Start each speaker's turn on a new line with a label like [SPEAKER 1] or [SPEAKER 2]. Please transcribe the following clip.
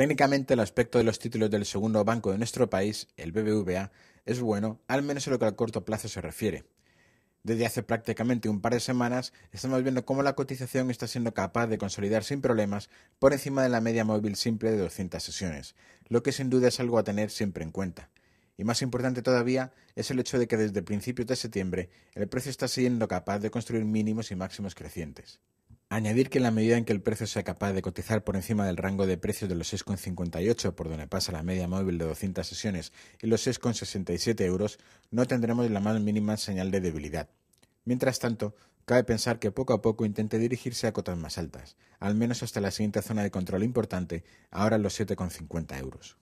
[SPEAKER 1] Técnicamente el aspecto de los títulos del segundo banco de nuestro país, el BBVA, es bueno, al menos en lo que al corto plazo se refiere. Desde hace prácticamente un par de semanas estamos viendo cómo la cotización está siendo capaz de consolidar sin problemas por encima de la media móvil simple de 200 sesiones, lo que sin duda es algo a tener siempre en cuenta. Y más importante todavía es el hecho de que desde principios de septiembre el precio está siendo capaz de construir mínimos y máximos crecientes. Añadir que en la medida en que el precio sea capaz de cotizar por encima del rango de precios de los 6,58 por donde pasa la media móvil de 200 sesiones y los 6,67 euros, no tendremos la más mínima señal de debilidad. Mientras tanto, cabe pensar que poco a poco intente dirigirse a cotas más altas, al menos hasta la siguiente zona de control importante, ahora los 7,50
[SPEAKER 2] euros.